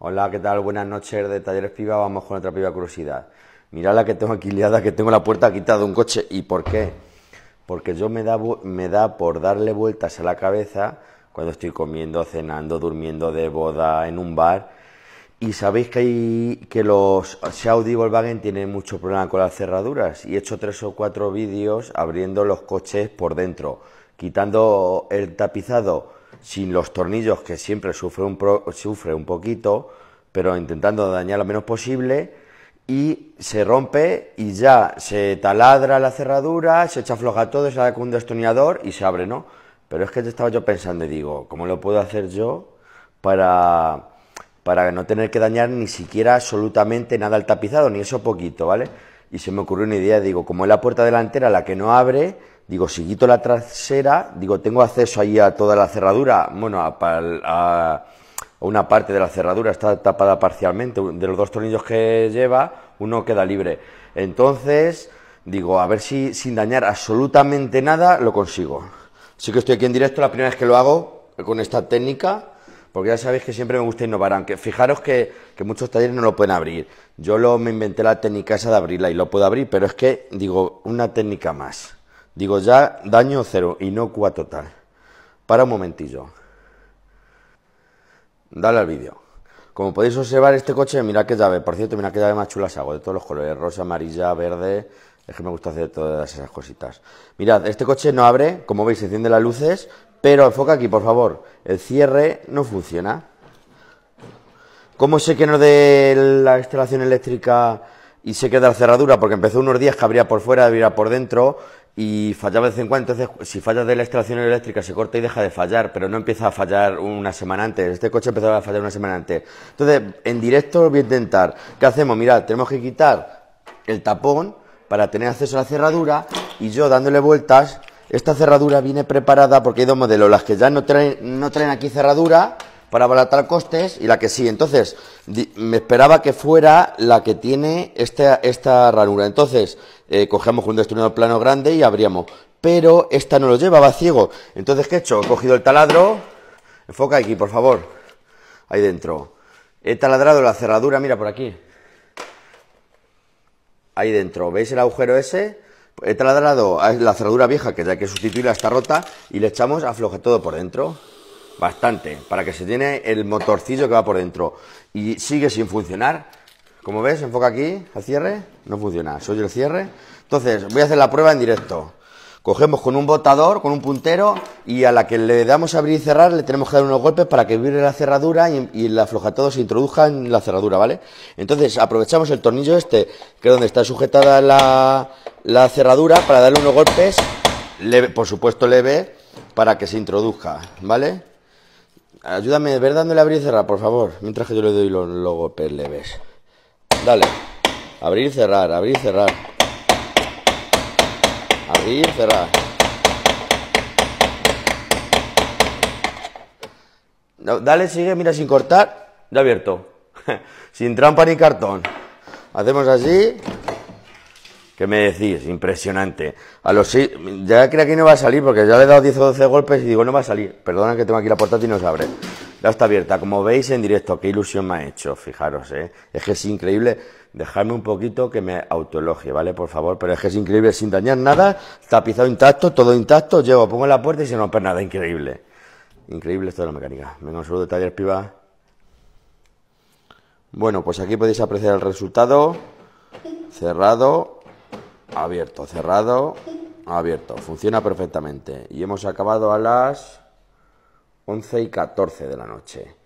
Hola, ¿qué tal? Buenas noches de Talleres Piva. Vamos con otra piba curiosidad. Mirad la que tengo aquí liada, que tengo la puerta quitada de un coche. ¿Y por qué? Porque yo me da, me da por darle vueltas a la cabeza cuando estoy comiendo, cenando, durmiendo de boda en un bar. Y sabéis que, hay, que los Audi Volkswagen tienen mucho problema con las cerraduras. Y he hecho tres o cuatro vídeos abriendo los coches por dentro, quitando el tapizado sin los tornillos que siempre sufre un, sufre un poquito, pero intentando dañar lo menos posible y se rompe y ya se taladra la cerradura, se echa floja todo, se da con un destornillador y se abre, ¿no? Pero es que estaba yo pensando y digo, ¿cómo lo puedo hacer yo para, para no tener que dañar ni siquiera absolutamente nada al tapizado, ni eso poquito, ¿vale? Y se me ocurrió una idea, digo, como es la puerta delantera la que no abre, Digo, si quito la trasera, digo, tengo acceso ahí a toda la cerradura, bueno, a, una parte de la cerradura está tapada parcialmente, de los dos tornillos que lleva, uno queda libre. Entonces, digo, a ver si sin dañar absolutamente nada lo consigo. Sí que estoy aquí en directo, la primera vez que lo hago con esta técnica, porque ya sabéis que siempre me gusta innovar, aunque fijaros que, que muchos talleres no lo pueden abrir. Yo lo, me inventé la técnica esa de abrirla y lo puedo abrir, pero es que, digo, una técnica más. Digo ya daño cero, y no cua total. Para un momentillo. Dale al vídeo. Como podéis observar este coche, mirad qué llave. Por cierto, mirad qué llave más chulas hago. De todos los colores, rosa, amarilla, verde... Es que me gusta hacer todas esas cositas. Mirad, este coche no abre, como veis, se enciende las luces, pero enfoca aquí, por favor. El cierre no funciona. ¿Cómo sé que no de la instalación eléctrica y se queda la cerradura? Porque empezó unos días que abría por fuera, abría por dentro, y fallaba de vez en cuando. Entonces, si falla de la instalación eléctrica, se corta y deja de fallar, pero no empieza a fallar una semana antes. Este coche empezaba a fallar una semana antes. Entonces, en directo voy a intentar. ¿Qué hacemos? Mirad, tenemos que quitar el tapón para tener acceso a la cerradura y yo dándole vueltas. Esta cerradura viene preparada porque hay dos modelos, las que ya no traen, no traen aquí cerradura para abaratar costes y la que sí. Entonces, me esperaba que fuera la que tiene esta, ranura. Entonces, eh, cogemos un destornillador plano grande y abríamos. Pero esta no lo llevaba ciego. Entonces, ¿qué he hecho? He cogido el taladro. Enfoca aquí, por favor. Ahí dentro. He taladrado la cerradura, mira por aquí. Ahí dentro. ¿Veis el agujero ese? He taladrado ah, la cerradura vieja, que ya hay que sustituirla, está rota, y le echamos afloje todo por dentro bastante, para que se tiene el motorcillo que va por dentro. Y sigue sin funcionar. Como ves, enfoca aquí al cierre, no funciona, soy el cierre. Entonces, voy a hacer la prueba en directo. Cogemos con un botador, con un puntero, y a la que le damos a abrir y cerrar le tenemos que dar unos golpes para que vibre la cerradura y, la afloja todo se introduzca en la cerradura, ¿vale? Entonces aprovechamos el tornillo este, que es donde está sujetada la, la cerradura, para darle unos golpes, leve, por supuesto leve, para que se introduzca, ¿vale? Ayúdame, ver dándole abrir y cerrar, por favor. Mientras que yo le doy los, logo leves. Dale. Abrir, y cerrar, abrir, y cerrar. Abrir, y cerrar. No, dale, sigue, mira, sin cortar. Ya abierto. sin trampa ni cartón. Hacemos así. ¿Qué me decís? Impresionante. A los seis, ya creo que no va a salir porque ya le he dado 10 o 12 golpes y digo, no va a salir. Perdona que tengo aquí la puerta y no se abre. Ya está abierta. Como veis en directo, qué ilusión me ha hecho. Fijaros, ¿eh? Es que es increíble. Dejadme un poquito que me autoelogie, ¿vale? Por favor. Pero es que es increíble sin dañar nada. Tapizado intacto, todo intacto. Llevo, pongo la puerta y no rompe nada. Increíble. Increíble esto de la mecánica. Venga, un saludo de Taller Piva. Bueno, pues aquí podéis apreciar el resultado. Cerrado Abierto, cerrado, abierto. Funciona perfectamente. Y hemos acabado a las 11 y 14 de la noche.